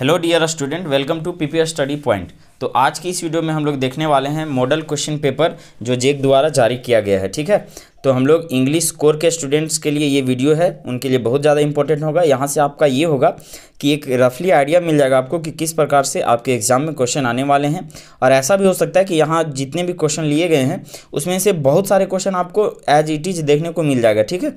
hello dear student welcome to P study point तो आज की इस वीडियो में हम लोग देखने वाले हैं मॉडल क्वेश्चन पेपर जो जेक द्वारा जारी किया गया है ठीक है तो हम लोग इंग्लिश कोर के स्टूडेंट्स के लिए ये वीडियो है उनके लिए बहुत ज़्यादा इंपॉर्टेंट होगा यहाँ से आपका ये होगा कि एक रफली आइडिया मिल जाएगा आपको कि किस प्रकार से आपके एग्ज़ाम में क्वेश्चन आने वाले हैं और ऐसा भी हो सकता है कि यहाँ जितने भी क्वेश्चन लिए गए हैं उसमें से बहुत सारे क्वेश्चन आपको एज इट इज़ देखने को मिल जाएगा ठीक है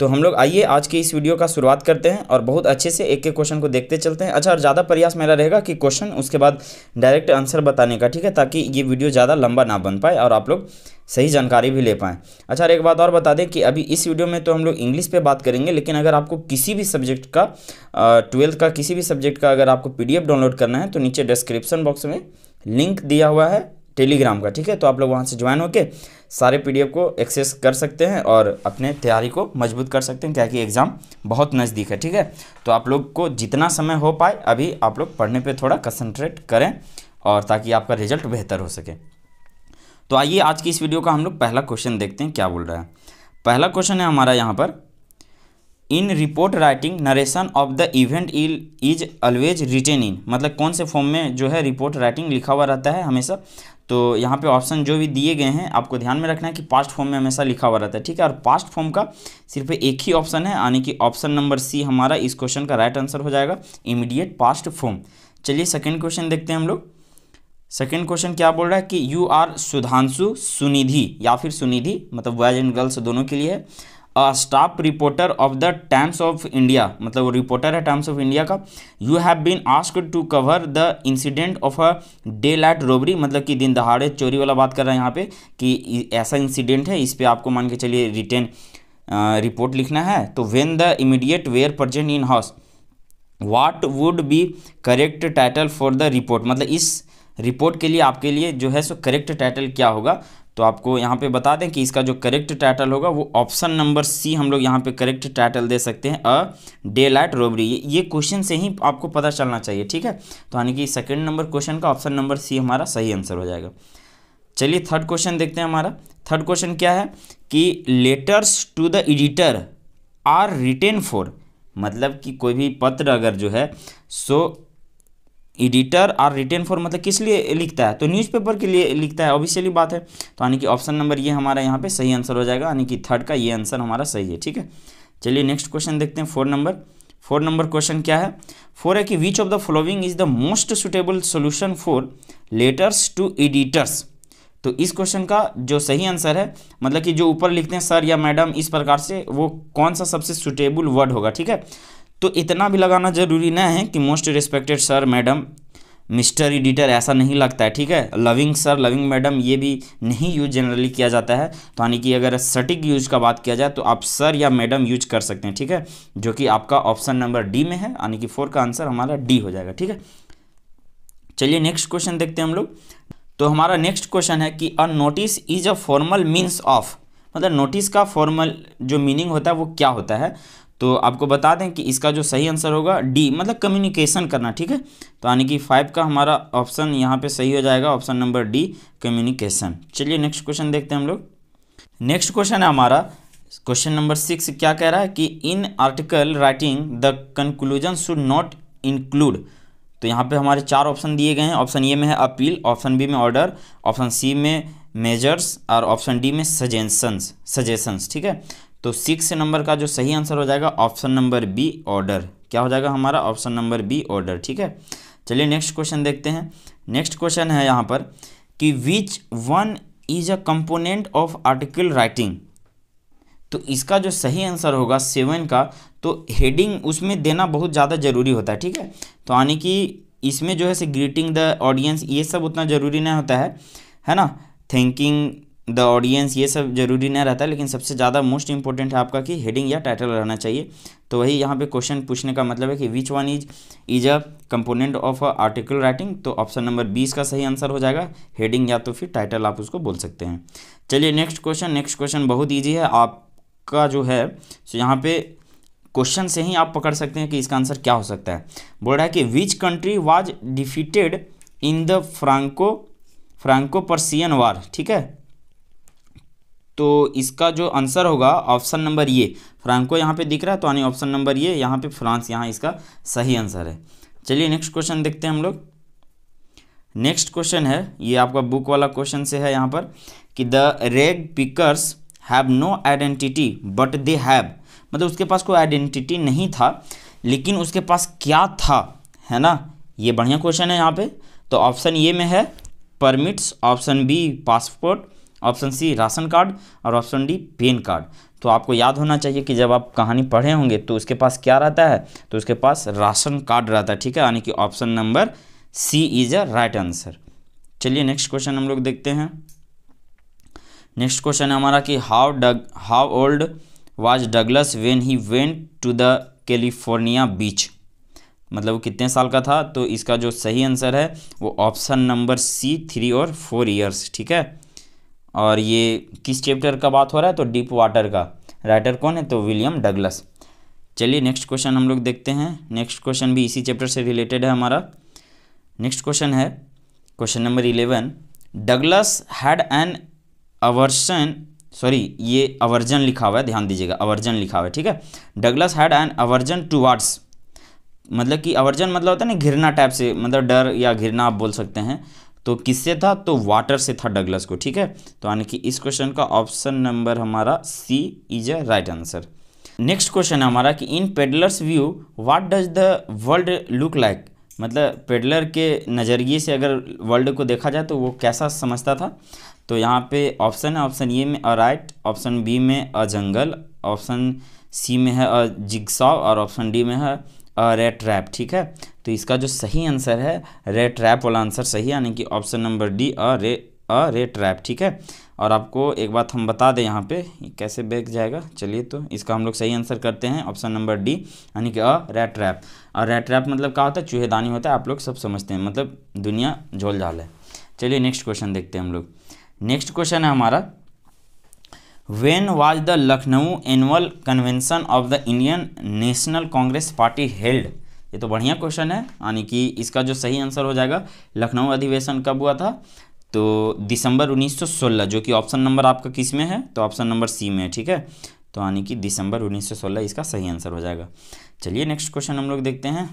तो हम लोग आइए आज की इस वीडियो का शुरुआत करते हैं और बहुत अच्छे से एक एक क्वेश्चन को देखते चलते हैं अच्छा और ज़्यादा प्रयास मेरा रहेगा कि क्वेश्चन उसके बाद डायरेक्ट आंसर बताने का ठीक है ताकि ये वीडियो ज़्यादा लंबा ना बन पाए और आप लोग सही जानकारी भी ले पाएँ अच्छा और एक बात और बता दें कि अभी इस वीडियो में तो हम लोग इंग्लिश पे बात करेंगे लेकिन अगर आपको किसी भी सब्जेक्ट का ट्वेल्थ का किसी भी सब्जेक्ट का अगर आपको पीडीएफ डाउनलोड करना है तो नीचे डिस्क्रिप्शन बॉक्स में लिंक दिया हुआ है टेलीग्राम का ठीक है तो आप लोग वहाँ से ज्वाइन होकर सारे पीडीएफ को एक्सेस कर सकते हैं और अपने तैयारी को मजबूत कर सकते हैं क्या कि एग्ज़ाम बहुत नज़दीक है ठीक है तो आप लोग को जितना समय हो पाए अभी आप लोग पढ़ने पर थोड़ा कंसनट्रेट करें और ताकि आपका रिजल्ट बेहतर हो सके तो आइए आज की इस वीडियो का हम लोग पहला क्वेश्चन देखते हैं क्या बोल रहा है पहला क्वेश्चन है हमारा यहाँ पर in report writing narration of the event is always written in मतलब कौन से फॉर्म में जो है रिपोर्ट राइटिंग लिखा हुआ रहता है हमेशा तो यहाँ पे ऑप्शन जो भी दिए गए हैं आपको ध्यान में रखना है कि पास्ट फॉर्म में हमेशा लिखा हुआ रहता है ठीक है और पास्ट फॉर्म का सिर्फ एक ही ऑप्शन है यानी कि ऑप्शन नंबर सी हमारा इस क्वेश्चन का राइट आंसर हो जाएगा इमीडिएट पास्ट फॉर्म चलिए सेकेंड क्वेश्चन देखते हैं हम लोग सेकेंड क्वेश्चन क्या बोल रहा है कि यू आर सुधांशु सुनिधि या फिर सुनिधि मतलब बॉयज एंड गर्ल्स दोनों के लिए है staff reporter of the Times of India मतलब वो रिपोर्टर है टाइम्स ऑफ इंडिया का you have been asked to cover the incident of a daylight robbery मतलब कि दिन दहाड़े चोरी वाला बात कर रहा है यहाँ पे कि ऐसा इंसिडेंट है इस पर आपको मान के चलिए रिटर्न रिपोर्ट लिखना है तो when the immediate were present in house what would be correct title for the report मतलब इस रिपोर्ट के लिए आपके लिए जो है सो करेक्ट टाइटल क्या होगा तो आपको यहाँ पे बता दें कि इसका जो करेक्ट टाइटल होगा वो ऑप्शन नंबर सी हम लोग यहाँ पे करेक्ट टाइटल दे सकते हैं अ डे लाइट रोबरी ये क्वेश्चन से ही आपको पता चलना चाहिए ठीक है तो यानी कि सेकेंड नंबर क्वेश्चन का ऑप्शन नंबर सी हमारा सही आंसर हो जाएगा चलिए थर्ड क्वेश्चन देखते हैं हमारा थर्ड क्वेश्चन क्या है कि letters to the editor are written for मतलब कि कोई भी पत्र अगर जो है सो एडिटर आर रिटेन फॉर मतलब किस लिए लिखता है तो न्यूज़पेपर के लिए लिखता है ऑब्वियसली बात है तो यानी कि ऑप्शन नंबर ये हमारा यहाँ पे सही आंसर हो जाएगा यानी कि थर्ड का ये आंसर हमारा सही है ठीक है चलिए नेक्स्ट क्वेश्चन देखते हैं four number four number question क्या है फोर है कि which of the following is the most suitable solution for letters to editors तो इस क्वेश्चन का जो सही आंसर है मतलब कि जो ऊपर लिखते हैं सर या मैडम इस प्रकार से वो कौन सा सबसे सुटेबल वर्ड होगा ठीक है तो इतना भी लगाना ज़रूरी ना है कि most respected sir madam mister editor ऐसा नहीं लगता है ठीक है लविंग सर लविंग मैडम ये भी नहीं यूज जनरली किया जाता है तो यानी कि अगर सटीक यूज का बात किया जाए तो आप सर या मैडम यूज कर सकते हैं ठीक है जो कि आपका ऑप्शन नंबर डी में है यानी कि फोर का आंसर हमारा डी हो जाएगा ठीक है चलिए नेक्स्ट क्वेश्चन देखते हैं हम लोग तो हमारा नेक्स्ट क्वेश्चन है कि a notice is a formal means of मतलब नोटिस का फॉर्मल जो मीनिंग होता है वो क्या होता है तो आपको बता दें कि इसका जो सही आंसर होगा डी मतलब कम्युनिकेशन करना ठीक है तो यानी कि फाइव का हमारा ऑप्शन यहाँ पे सही हो जाएगा ऑप्शन नंबर डी कम्युनिकेशन चलिए नेक्स्ट क्वेश्चन देखते हैं हम लोग नेक्स्ट क्वेश्चन है हमारा क्वेश्चन नंबर सिक्स क्या कह रहा है कि in article writing the conclusion should not include तो यहाँ पे हमारे चार ऑप्शन दिए गए हैं ऑप्शन ए में है अपील ऑप्शन बी में ऑर्डर ऑप्शन सी में मेजर्स और ऑप्शन डी में सजेशंस सजेशंस ठीक है तो सिक्स नंबर का जो सही आंसर हो जाएगा ऑप्शन नंबर बी ऑर्डर क्या हो जाएगा हमारा ऑप्शन नंबर बी ऑर्डर ठीक है चलिए नेक्स्ट क्वेश्चन देखते हैं नेक्स्ट क्वेश्चन है यहाँ पर कि which one is a component of article writing तो इसका जो सही आंसर होगा सेवन का तो हेडिंग उसमें देना बहुत ज़्यादा ज़रूरी होता है ठीक है तो यानी कि इसमें जो है से ग्रीटिंग द ऑडियंस ये सब उतना ज़रूरी नहीं होता है है ना थैंकिंग द ऑडियंस ये सब जरूरी नहीं रहता लेकिन सबसे ज़्यादा मोस्ट इंपॉर्टेंट है आपका कि हेडिंग या टाइटल रहना चाहिए तो वही यहाँ पे क्वेश्चन पूछने का मतलब है कि which one is is a component of article writing तो ऑप्शन नंबर बीस का सही आंसर हो जाएगा हेडिंग या तो फिर टाइटल आप उसको बोल सकते हैं चलिए नेक्स्ट क्वेश्चन नेक्स्ट क्वेश्चन बहुत ईजी है आपका जो है सो यहाँ पे क्वेश्चन से ही आप पकड़ सकते हैं कि इसका आंसर क्या हो सकता है बोल रहा है कि which country was defeated in the Franco Franco Persian war ठीक है तो इसका जो आंसर होगा ऑप्शन नंबर ये फ्रांको यहाँ पे दिख रहा है तो यानी ऑप्शन नंबर ये यहाँ पे फ्रांस यहाँ इसका सही आंसर है चलिए नेक्स्ट क्वेश्चन देखते हैं हम लोग नेक्स्ट क्वेश्चन है ये आपका बुक वाला क्वेश्चन से है यहाँ पर कि the rag pickers have no identity but they have मतलब उसके पास कोई आइडेंटिटी नहीं था लेकिन उसके पास क्या था है ना ये बढ़िया क्वेश्चन है यहाँ पे तो ऑप्शन ये में है permits option B passport option C ration card और ऑप्शन डी पेन कार्ड तो आपको याद होना चाहिए कि जब आप कहानी पढ़े होंगे तो उसके पास क्या रहता है तो उसके पास राशन कार्ड रहता है ठीक है यानी कि option number C is a right answer चलिए नेक्स्ट क्वेश्चन हम लोग देखते हैं नेक्स्ट क्वेश्चन है हमारा कि how Doug how old was Douglas when he went to the California beach मतलब वो कितने साल का था तो इसका जो सही आंसर है वो ऑप्शन नंबर सी थ्री और फोर ईयर्स ठीक है और ये किस चैप्टर का बात हो रहा है तो डीप वाटर का राइटर कौन है तो विलियम डगलस चलिए नेक्स्ट क्वेश्चन हम लोग देखते हैं नेक्स्ट क्वेश्चन भी इसी चैप्टर से रिलेटेड है हमारा नेक्स्ट क्वेश्चन है question number eleven Douglas had an aversion sorry ये अवर्जन लिखा हुआ है ध्यान दीजिएगा अवर्जन लिखा हुआ है ठीक है Douglas had an aversion to words मतलब कि अवर्जन मतलब होता है ना घिरना टाइप से मतलब डर या घिरना आप बोल सकते हैं तो किससे था तो वाटर से था डगलस को ठीक है तो यानी कि इस क्वेश्चन का ऑप्शन नंबर हमारा C is a right answer next question हमारा कि in peddler's view what does the world look like मतलब पेडलर के नज़रिए से अगर वर्ल्ड को देखा जाए तो वो कैसा समझता था तो यहाँ पे ऑप्शन है ऑप्शन ए में अ राइट ऑप्शन बी में अ जंगल ऑप्शन सी में है अ जिग्सॉ और ऑप्शन डी में है अ रेड ट्रैप ठीक है तो इसका जो सही आंसर है रे ट्रैप वाला आंसर सही यानी कि ऑप्शन नंबर डी अ रे अ रे ट्रैप ठीक है और आपको एक बात हम बता दें यहाँ पे कैसे बैग जाएगा चलिए तो इसका हम लोग सही आंसर करते हैं ऑप्शन नंबर डी यानी कि अ रेट रैप और रेट ट्रैप मतलब क्या होता है चूहेदानी होता है आप लोग सब समझते हैं मतलब दुनिया झोल झाल है चलिए नेक्स्ट क्वेश्चन देखते हैं हम लोग नेक्स्ट क्वेश्चन है हमारा when was the Lucknow annual convention of the Indian National Congress party held ये तो बढ़िया क्वेश्चन है यानी कि इसका जो सही आंसर हो जाएगा लखनऊ अधिवेशन कब हुआ था तो दिसंबर 1916 जो कि ऑप्शन नंबर आपका किस में है तो ऑप्शन नंबर सी में है ठीक है तो यानी कि दिसंबर 1916 इसका सही आंसर हो जाएगा चलिए नेक्स्ट क्वेश्चन हम लोग देखते हैं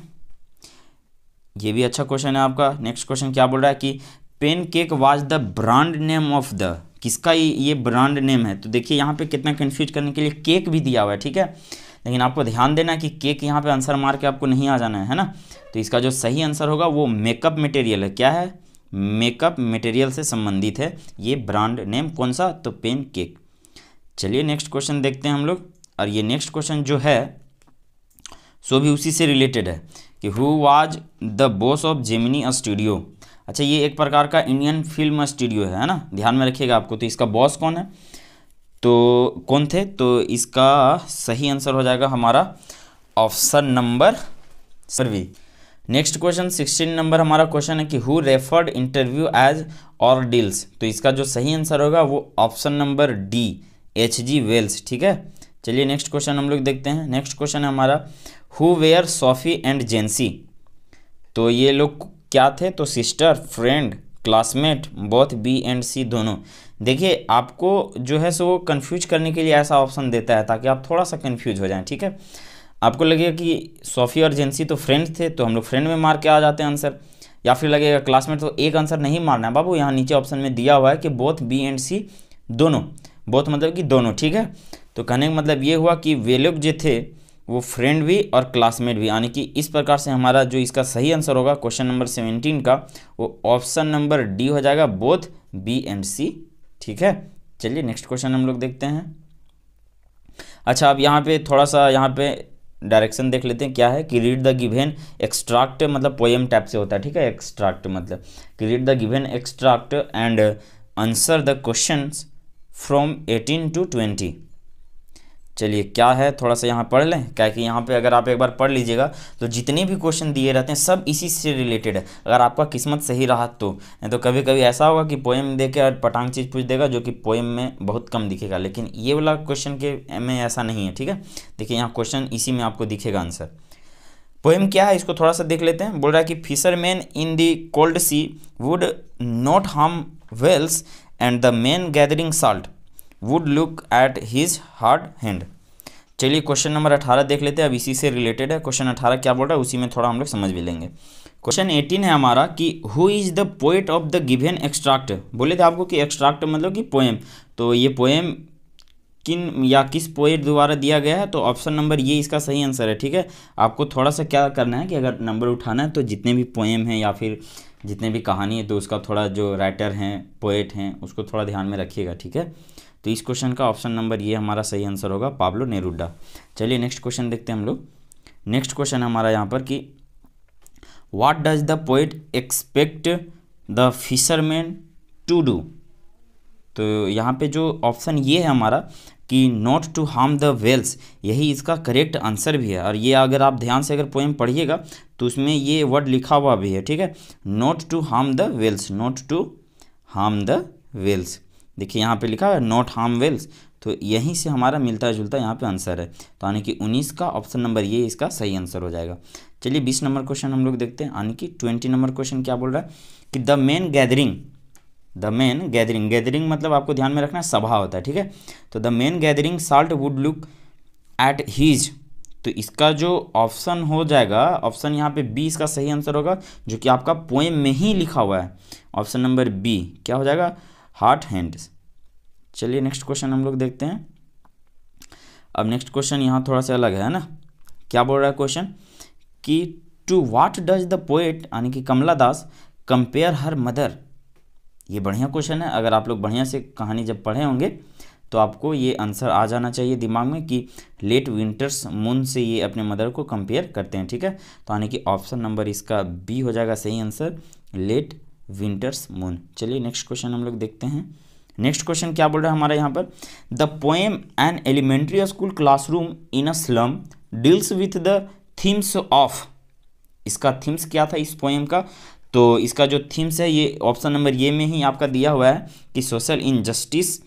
ये भी अच्छा क्वेश्चन है आपका नेक्स्ट क्वेश्चन क्या बोल रहा है कि pancake was the brand name of the किसका ये ब्रांड नेम है तो देखिए यहाँ पे कितना कन्फ्यूज करने के लिए केक भी दिया हुआ है ठीक है लेकिन आपको ध्यान देना कि केक यहाँ पे आंसर मार के आपको नहीं आ जाना है ना तो इसका जो सही आंसर होगा वो मेकअप मटेरियल है क्या है मेकअप मटेरियल से संबंधित है ये ब्रांड नेम कौन सा तो पेन केक चलिए नेक्स्ट क्वेश्चन देखते हैं हम लोग और ये नेक्स्ट क्वेश्चन जो है सो भी उसी से रिलेटेड है कि who was the boss of Gemini studio अच्छा ये एक प्रकार का इंडियन फिल्म स्टूडियो है ना ध्यान में रखिएगा आपको तो इसका बॉस कौन है तो कौन थे तो इसका सही आंसर हो जाएगा हमारा ऑप्शन नंबर सर्वी नेक्स्ट क्वेश्चन सिक्सटीन नंबर हमारा क्वेश्चन है कि हु रेफर्ड इंटरव्यू एज और डील्स तो इसका जो सही आंसर होगा वो option number D H G Wells ठीक है चलिए नेक्स्ट क्वेश्चन हम लोग देखते हैं नेक्स्ट क्वेश्चन है हमारा who were Sophie and Jansie तो ये लोग क्या थे तो sister friend classmate both B and C दोनों देखिए आपको जो है सो वो कन्फ्यूज करने के लिए ऐसा ऑप्शन देता है ताकि आप थोड़ा सा कन्फ्यूज हो जाएं ठीक है आपको लगेगा कि सोफी और जेंसी तो फ्रेंड थे तो हम लोग फ्रेंड में मार के आ जाते हैं आंसर या फिर लगेगा क्लासमेट तो एक आंसर नहीं मारना है बाबू यहाँ नीचे ऑप्शन में दिया हुआ है कि बोथ बी एंड सी दोनों बोथ मतलब कि दोनों ठीक है तो कहने का मतलब ये हुआ कि वे लोग जो थे वो फ्रेंड भी और क्लासमेट भी यानी कि इस प्रकार से हमारा जो इसका सही आंसर होगा क्वेश्चन नंबर सेवेंटीन का वो ऑप्शन नंबर डी हो जाएगा बोथ बी एंड सी ठीक है चलिए नेक्स्ट क्वेश्चन हम लोग देखते हैं अच्छा अब यहाँ पे थोड़ा सा यहाँ पे डायरेक्शन देख लेते हैं क्या है कि रीड द गिवेन एक्सट्रैक्ट मतलब पोएम टाइप से होता है ठीक है एक्सट्रैक्ट मतलब कि read the given extract and answer the question from eighteen to twenty चलिए क्या है थोड़ा सा यहाँ पढ़ लें क्या कि यहाँ पे अगर आप एक बार पढ़ लीजिएगा तो जितने भी क्वेश्चन दिए रहते हैं सब इसी से रिलेटेड है अगर आपका किस्मत सही रहा तो नहीं तो कभी कभी ऐसा होगा कि पोएम दे के और पटांग चीज़ पूछ देगा जो कि पोएम में बहुत कम दिखेगा लेकिन ये वाला क्वेश्चन के में ऐसा नहीं है ठीक है देखिए यहाँ क्वेश्चन इसी में आपको दिखेगा आंसर पोएम क्या है इसको थोड़ा सा देख लेते हैं बोल रहा है कि fisherman in the cold sea would not harm whales and the man gathering salt would look at his hard hand चलिए क्वेश्चन नंबर अठारह देख लेते हैं अब इसी से रिलेटेड है क्वेश्चन अठारह क्या बोल रहा है उसी में थोड़ा हम लोग समझ भी लेंगे क्वेश्चन एटीन है हमारा कि who is the poet of the given extract बोले थे आपको कि एक्सट्रैक्ट मतलब कि पोएम तो ये पोएम किन या किस पोइट द्वारा दिया गया है तो ऑप्शन नंबर ये इसका सही आंसर है ठीक है आपको थोड़ा सा क्या करना है कि अगर नंबर उठाना है तो जितने भी पोएम हैं या फिर जितने भी कहानी है तो उसका थोड़ा जो राइटर हैं पोएट हैं उसको थोड़ा ध्यान में रखिएगा ठीक है तो इस क्वेश्चन का ऑप्शन नंबर ये हमारा सही आंसर होगा पाब्लो नेरुडा चलिए नेक्स्ट क्वेश्चन देखते हैं हम लोग नेक्स्ट क्वेश्चन हमारा यहाँ पर कि what does the poet expect the fisherman to do तो यहाँ पे जो ऑप्शन ये है हमारा कि not to harm the whales यही इसका करेक्ट आंसर भी है और ये अगर आप ध्यान से अगर पोएम पढ़िएगा तो उसमें ये वर्ड लिखा हुआ भी है ठीक है not to harm the whales not to harm the whales देखिए यहाँ पे लिखा है नॉट हार्म वेल्स तो यहीं से हमारा मिलता जुलता यहाँ पे आंसर है तो यानी कि 19 का ऑप्शन नंबर ये इसका सही आंसर हो जाएगा चलिए 20 नंबर क्वेश्चन हम लोग देखते हैं यानी कि 20 नंबर क्वेश्चन क्या बोल रहा है कि the man gathering the man gathering gathering मतलब आपको ध्यान में रखना सभा होता है ठीक है तो the man gathering salt would look at his तो इसका जो ऑप्शन हो जाएगा ऑप्शन यहाँ पे बी इसका सही आंसर होगा जो कि आपका पोएम में ही लिखा हुआ है ऑप्शन नंबर बी क्या हो जाएगा हार्ट हैंड्स चलिए नेक्स्ट क्वेश्चन हम लोग देखते हैं अब नेक्स्ट क्वेश्चन यहाँ थोड़ा सा अलग है ना क्या बोल रहा है क्वेश्चन कि to what does the poet यानी कि कमला दास कंपेयर हर मदर ये बढ़िया क्वेश्चन है अगर आप लोग बढ़िया से कहानी जब पढ़े होंगे तो आपको ये आंसर आ जाना चाहिए दिमाग में कि लेट विंटर्स मून से ये अपने मदर को कंपेयर करते हैं ठीक है तो यानी कि ऑप्शन नंबर इसका बी हो जाएगा सही आंसर लेट विंटर्स मून चलिए नेक्स्ट क्वेश्चन हम लोग देखते हैं नेक्स्ट क्वेश्चन क्या बोल रहा है हमारे यहाँ पर the poem an elementary school classroom in a slum deals with the themes of इसका थीम्स क्या था इस पोएम का तो इसका जो थीम्स है ये ऑप्शन नंबर ये में ही आपका दिया हुआ है कि social injustice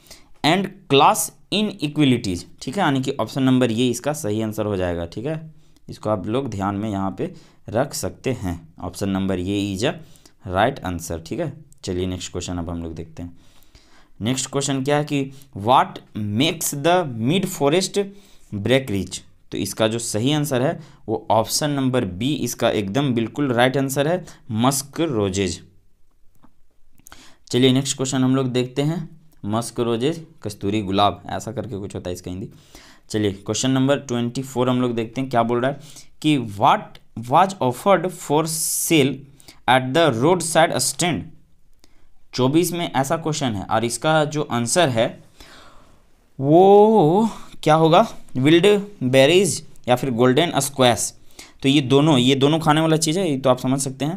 and class inequalities ठीक है यानी कि ऑप्शन नंबर ये इसका सही आंसर हो जाएगा ठीक है इसको आप लोग ध्यान में यहाँ पे रख सकते हैं ऑप्शन नंबर ये इज अ राइट आंसर ठीक है चलिए नेक्स्ट क्वेश्चन अब हम लोग देखते हैं नेक्स्ट क्वेश्चन क्या है कि what makes the mid forest brake rich तो इसका जो सही आंसर है वो ऑप्शन नंबर बी इसका एकदम बिल्कुल राइट आंसर है मस्क रोजेज चलिए नेक्स्ट क्वेश्चन हम लोग देखते हैं मस्क रोजेज कस्तूरी गुलाब ऐसा करके कुछ होता है इसका हिंदी चलिए क्वेश्चन नंबर ट्वेंटी फोर हम लोग देखते हैं क्या बोल रहा है कि what was offered for sale at the roadside stand चौबीस में ऐसा क्वेश्चन है और इसका जो आंसर है वो क्या होगा विल्ड बेरीज या फिर गोल्डन स्क्वैश तो ये दोनों ये दोनों खाने वाला चीज़ है ये तो आप समझ सकते हैं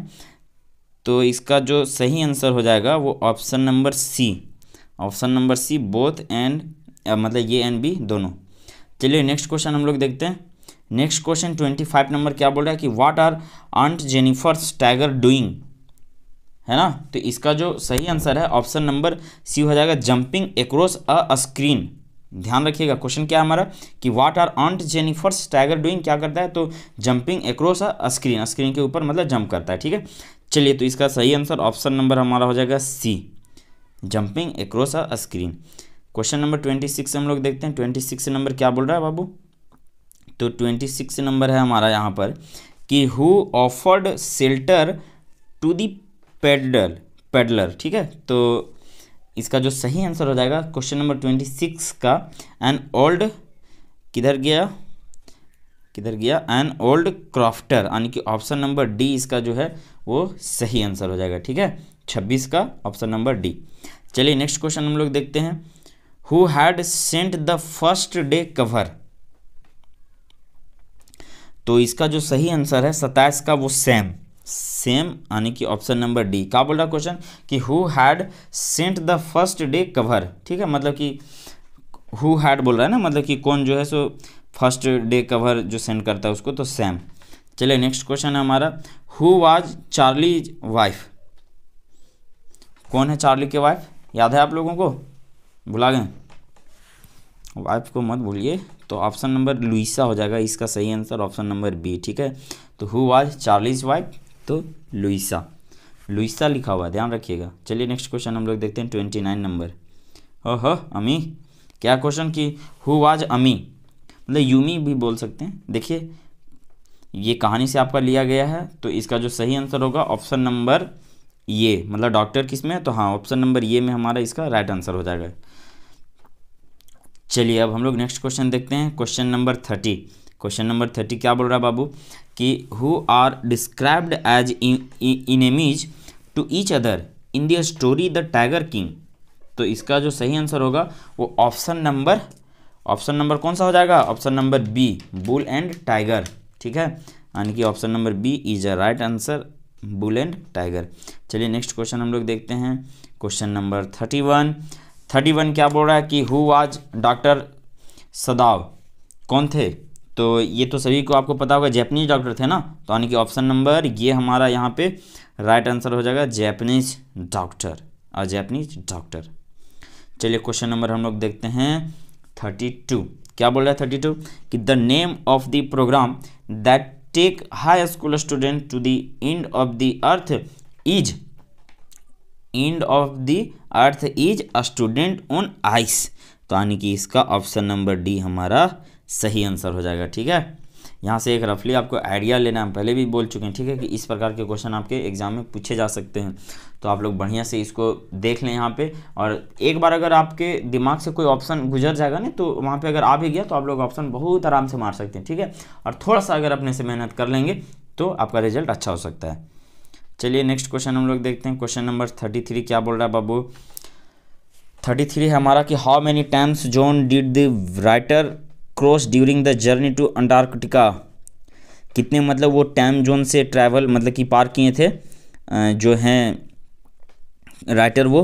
तो इसका जो सही आंसर हो जाएगा वो option number C option number C both and मतलब ये एंड बी दोनों चलिए नेक्स्ट क्वेश्चन हम लोग देखते हैं next question twenty five number क्या बोल रहा है कि व्हाट आर आंट जेनिफर स्टैगर डूइंग है ना तो इसका जो सही आंसर है ऑप्शन नंबर सी हो जाएगा जंपिंग एक्रॉस अ स्क्रीन ध्यान रखिएगा क्वेश्चन क्या है हमारा कि व्हाट आर आंट जेनिफर स्टैगर डूइंग क्या करता है तो jumping across a screen screen के ऊपर मतलब जंप करता है ठीक है चलिए तो इसका सही आंसर ऑप्शन नंबर हमारा हो जाएगा C jumping across a screen question number twenty six हम लोग देखते हैं ट्वेंटी सिक्स नंबर क्या बोल रहा है बाबू तो ट्वेंटी सिक्स नंबर है हमारा यहाँ पर कि who offered shelter to the peddle peddler ठीक है तो इसका जो सही आंसर हो जाएगा क्वेश्चन नंबर ट्वेंटी सिक्स का एन ओल्ड किधर गया किधर गया एन ओल्ड क्राफ्टर यानी कि ऑप्शन नंबर डी इसका जो है वो सही आंसर हो जाएगा ठीक है छब्बीस का ऑप्शन नंबर डी चलिए नेक्स्ट क्वेश्चन हम लोग देखते हैं who had sent the first day cover तो इसका जो सही आंसर है सताइस का वो सेम सेम यानी कि ऑप्शन नंबर डी का बोल रहा क्वेश्चन कि who had sent the first day cover ठीक है मतलब कि हु हैड बोल रहा है ना मतलब कि कौन जो है सो फर्स्ट डे कवर जो सेंड करता है उसको तो सेम चलिए नेक्स्ट क्वेश्चन है हमारा हु वाज चार्ली वाइफ कौन है चार्ली के वाइफ याद है आप लोगों को भुला गए वाइफ को मत भूलिए तो ऑप्शन नंबर लुइसा हो जाएगा इसका सही आंसर ऑप्शन नंबर बी ठीक है तो हु वाज चार्लिस वाइट तो लुइसा लुइसा लिखा हुआ है ध्यान रखिएगा चलिए नेक्स्ट क्वेश्चन हम लोग देखते हैं ट्वेंटी नाइन नंबर ओह अमी क्या क्वेश्चन की हु वाज अमी मतलब यूमी भी बोल सकते हैं देखिए ये कहानी से आपका लिया गया है तो इसका जो सही आंसर होगा ऑप्शन नंबर ये मतलब डॉक्टर किस में तो हाँ ऑप्शन नंबर ये में हमारा इसका राइट आंसर हो जाएगा चलिए अब हम लोग नेक्स्ट क्वेश्चन देखते हैं question number thirty question number thirty क्या बोल रहा है बाबू कि who are described as enemies to each other in their story the tiger king तो इसका जो सही आंसर होगा वो ऑप्शन नंबर ऑप्शन नंबर कौन सा हो जाएगा option number B bull and tiger ठीक है यानी कि option number B is a right answer bull and tiger चलिए नेक्स्ट क्वेश्चन हम लोग देखते हैं question number thirty one thirty one क्या बोल रहा है कि हु वाज डॉक्टर सदाव कौन थे तो ये तो सभी को आपको पता होगा जैपनीज डॉक्टर थे ना तो यानी कि ऑप्शन नंबर ये हमारा यहाँ पे राइट आंसर हो जाएगा जैपनीज डॉक्टर और जैपनीज डॉक्टर चलिए क्वेश्चन नंबर हम लोग देखते हैं थर्टी टू क्या बोल रहा है थर्टी टू कि the name of the program that take high school student to the end of the earth is end of the earth is a student on ice तो यानी कि इसका ऑप्शन नंबर डी हमारा सही answer हो जाएगा ठीक है यहाँ से एक रफली आपको आइडिया लेना हम पहले भी बोल चुके हैं ठीक है कि इस प्रकार के क्वेश्चन आपके एग्जाम में पूछे जा सकते हैं तो आप लोग बढ़िया से इसको देख लें यहाँ पे और एक बार अगर आपके दिमाग से कोई ऑप्शन गुजर जाएगा ना तो वहाँ पे अगर आ भी गया तो आप लोग ऑप्शन बहुत आराम से मार सकते हैं ठीक है और थोड़ा सा अगर अपने से मेहनत कर लेंगे तो आपका रिजल्ट अच्छा हो सकता है चलिए नेक्स्ट क्वेश्चन हम लोग देखते हैं क्वेश्चन नंबर थर्टी थ्री क्या बोल रहा है बाबू थर्टी थ्री है हमारा कि how many times John did the writer cross during the journey to Antarctica कितने मतलब वो टाइम जोन से ट्रैवल मतलब कि पार किए थे जो हैं राइटर वो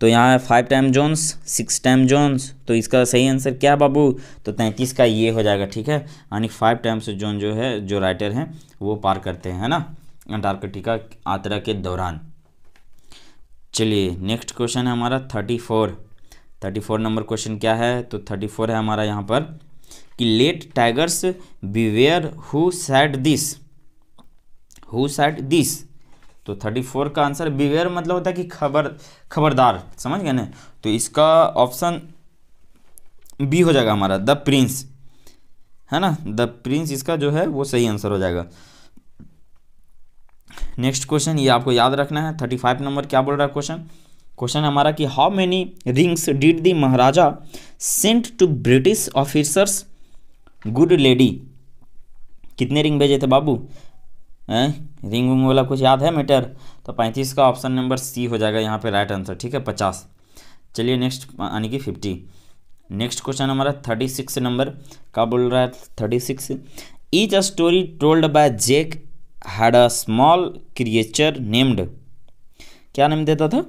तो यहाँ है five time zones six time zones तो इसका सही आंसर क्या है बाबू तो तैंतीस का ये हो जाएगा ठीक है यानी फाइव टाइम्स जोन जो है जो राइटर हैं वो पार करते हैं है ना अंटार्कटिका यात्रा के दौरान चलिए नेक्स्ट क्वेश्चन है हमारा thirty four thirty four number question क्या है तो थर्टी फोर है हमारा यहाँ पर कि let tigers beware who said this who said this तो थर्टी फोर का आंसर बीवेयर मतलब होता है कि खबर खबरदार समझ गए ना तो इसका ऑप्शन बी हो जाएगा हमारा द प्रिंस है ना द प्रिंस इसका जो है वो सही आंसर हो जाएगा नेक्स्ट क्वेश्चन ये आपको याद रखना है थर्टी फाइव नंबर क्या बोल रहा है क्वेश्चन क्वेश्चन हमारा कि how many rings did the Maharaja sent to British officers good lady कितने रिंग भेजे थे बाबू रिंग विंग वाला कुछ याद है मैटर तो पैंतीस का ऑप्शन नंबर सी हो जाएगा यहाँ पे राइट आंसर ठीक है पचास चलिए नेक्स्ट यानी कि फिफ्टी नेक्स्ट क्वेश्चन हमारा थर्टी सिक्स नंबर का बोल रहा है thirty six each a story told by Jake had a small creature named क्या नेम देता था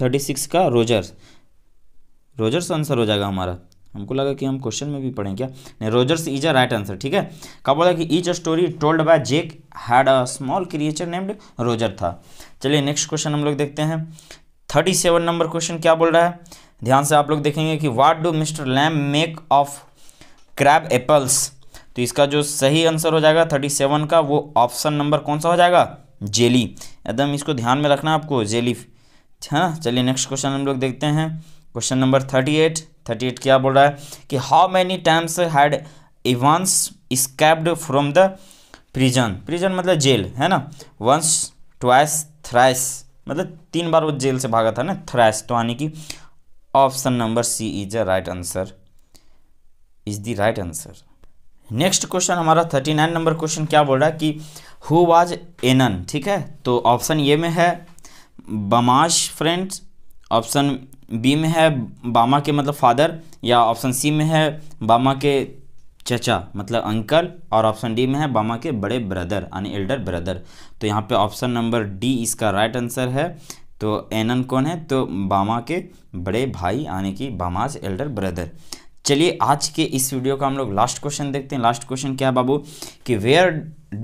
थर्टी सिक्स का रोजर्स रोजर्स आंसर हो जाएगा हमारा हमको लगा कि हम क्वेश्चन में भी पढ़ें क्या नहीं Rogers is a right answer ठीक है कहा बोला कि is a story told by Jake had a small creature named Roger था चलिए नेक्स्ट क्वेश्चन हम लोग देखते हैं थर्टी सेवन नंबर क्वेश्चन क्या बोल रहा है ध्यान से आप लोग देखेंगे कि what do Mister Lamb make of crab apples तो इसका जो सही आंसर हो जाएगा थर्टी सेवन का वो ऑप्शन नंबर कौन सा हो जाएगा जेली एकदम इसको ध्यान में रखना आपको जेली हाँ चलिए नेक्स्ट क्वेश्चन हम लोग देखते हैं question number thirty eight thirty eight क्या बोल रहा है कि how many times had Evans escaped from the prison prison मतलब जेल है ना वंस ट्वाइस थ्राइस मतलब तीन बार वो जेल से भागा था ना थ्राइस तो यानी कि option number C is the right answer is the right answer next question हमारा थर्टी नाइन नंबर क्वेश्चन क्या बोल रहा है कि हु वाज एनन ठीक है तो ऑप्शन ए में है बमाश फ्रेंड्स ऑप्शन बी में है बामा के मतलब फादर या ऑप्शन सी में है बामा के चचा मतलब अंकल और ऑप्शन डी में है बामा के बड़े ब्रदर यानी एल्डर ब्रदर तो यहाँ पे ऑप्शन नंबर डी इसका राइट आंसर है तो एनन कौन है तो बामा के बड़े भाई यानी कि बामाज एल्डर ब्रदर चलिए आज के इस वीडियो का हम लोग लास्ट क्वेश्चन देखते हैं लास्ट क्वेश्चन क्या है बाबू कि वेयर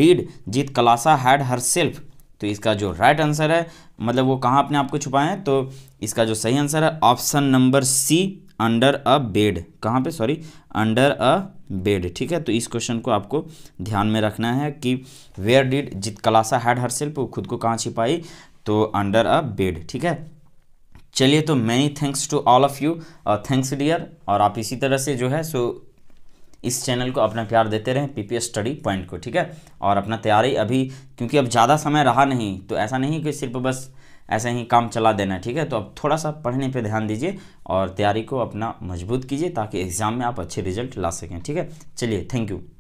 डीड जीत कलासा हैड हर सेल्फ तो इसका जो राइट आंसर है मतलब वो कहाँ अपने आप को छुपाए हैं तो इसका जो सही आंसर है option number C under a bed कहाँ पे सॉरी अंडर अ बेड ठीक है तो इस क्वेश्चन को आपको ध्यान में रखना है कि वेयर डिड जित कलासा हैड हर सेल्फ खुद को कहाँ छिपाई तो अंडर अ बेड ठीक है चलिए तो many thanks to all of you thanks dear और आप इसी तरह से जो है सो इस चैनल को अपना प्यार देते रहें पीपीएस स्टडी पॉइंट को ठीक है और अपना तैयारी अभी क्योंकि अब ज़्यादा समय रहा नहीं तो ऐसा नहीं कि सिर्फ बस ऐसे ही काम चला देना ठीक है तो अब थोड़ा सा पढ़ने पे ध्यान दीजिए और तैयारी को अपना मजबूत कीजिए ताकि एग्ज़ाम में आप अच्छे रिजल्ट ला सकें ठीक है चलिए थैंक यू